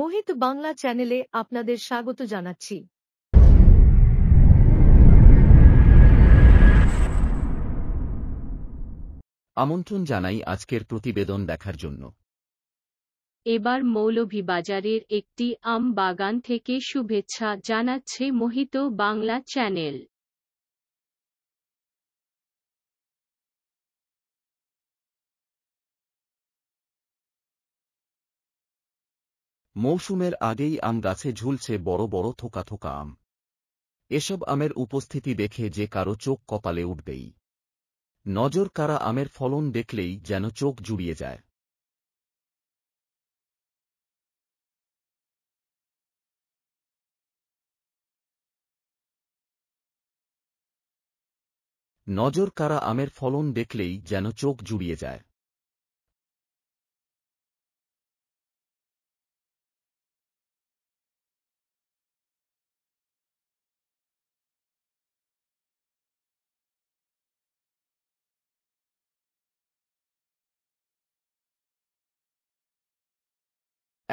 মোহিত বাংলা চ্যানেলে আপনাদের স্বাগত জানাচ্ছি আমন্ত্রণ জানাই আজকের প্রতিবেদন দেখার জন্য এবার মৌলভীবাজারের একটি আম বাগান থেকে শুভেচ্ছা জানাচ্ছে মোহিত বাংলা চ্যানেল মৌসুমের আগেই আম গাছে ঝুলছে বড় বড় থোকা থোকা আম এসব আমের উপস্থিতি দেখে যে কারো চোখ কপালে উঠবেই নজর কারা আমের ফলন দেখলেই যেন চোখ জুড়িয়ে যায় নজর কারা আমের ফলন দেখলেই যেন চোখ জুড়িয়ে যায়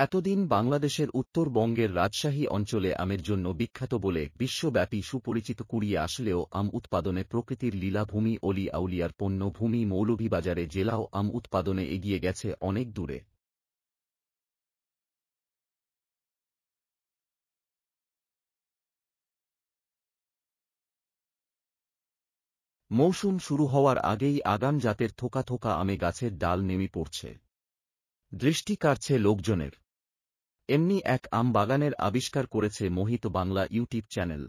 এতদিন বাংলাদেশের উত্তরবঙ্গের রাজশাহী অঞ্চলে আমের জন্য বিখ্যাত বলে বিশ্বব্যাপী সুপরিচিত কুড়িয়ে আসলেও আম উৎপাদনে প্রকৃতির লীলাভূমি অলি আউলিয়ার পণ্য ভূমি মৌলভীবাজারে জেলাও আম উৎপাদনে এগিয়ে গেছে অনেক দূরে মৌসুম শুরু হওয়ার আগেই আগাম জাতের থোকা থোকা আমে গাছের ডাল নেমে পড়ছে দৃষ্টি কাড়ছে লোকজনের এমনি এক আম বাগানের আবিষ্কার করেছে মোহিত বাংলা ইউটিউব চ্যানেল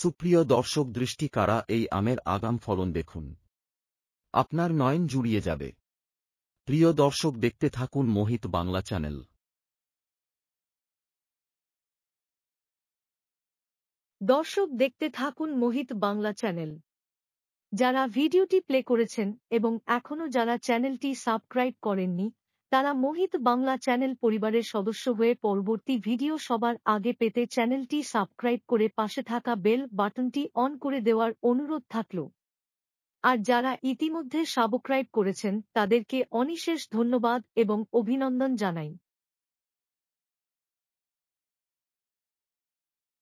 সুপ্রিয় দর্শক দৃষ্টি কারা এই আমের আগাম ফলন দেখুন আপনার নয়ন জুড়িয়ে যাবে প্রিয় দর্শক দেখতে থাকুন মোহিত বাংলা চ্যানেল দর্শক দেখতে থাকুন মোহিত বাংলা চ্যানেল যারা ভিডিওটি প্লে করেছেন এবং এখনও যারা চ্যানেলটি সাবস্ক্রাইব করেননি তারা মোহিত বাংলা চ্যানেল পরিবারের সদস্য হয়ে পরবর্তী ভিডিও সবার আগে পেতে চ্যানেলটি সাবস্ক্রাইব করে পাশে থাকা বেল বাটনটি অন করে দেওয়ার অনুরোধ থাকল আর যারা ইতিমধ্যে সাবস্ক্রাইব করেছেন তাদেরকে অনিশেষ ধন্যবাদ এবং অভিনন্দন জানাই